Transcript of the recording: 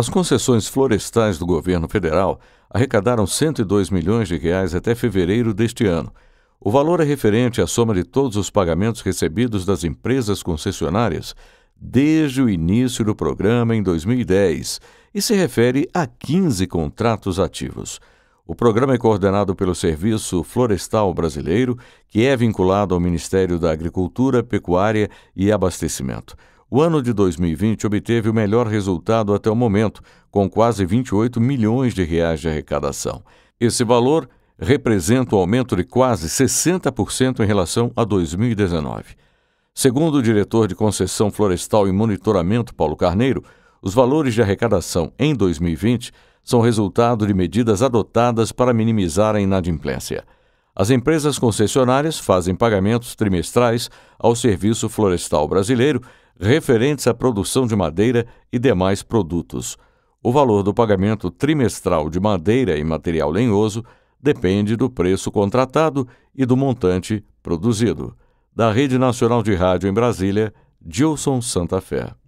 As concessões florestais do governo federal arrecadaram 102 milhões de reais até fevereiro deste ano. O valor é referente à soma de todos os pagamentos recebidos das empresas concessionárias desde o início do programa em 2010 e se refere a 15 contratos ativos. O programa é coordenado pelo Serviço Florestal Brasileiro, que é vinculado ao Ministério da Agricultura, Pecuária e Abastecimento. O ano de 2020 obteve o melhor resultado até o momento, com quase 28 milhões de reais de arrecadação. Esse valor representa um aumento de quase 60% em relação a 2019. Segundo o diretor de Concessão Florestal e Monitoramento, Paulo Carneiro, os valores de arrecadação em 2020 são resultado de medidas adotadas para minimizar a inadimplência. As empresas concessionárias fazem pagamentos trimestrais ao Serviço Florestal Brasileiro referentes à produção de madeira e demais produtos. O valor do pagamento trimestral de madeira e material lenhoso depende do preço contratado e do montante produzido. Da Rede Nacional de Rádio em Brasília, Gilson Santa Fé.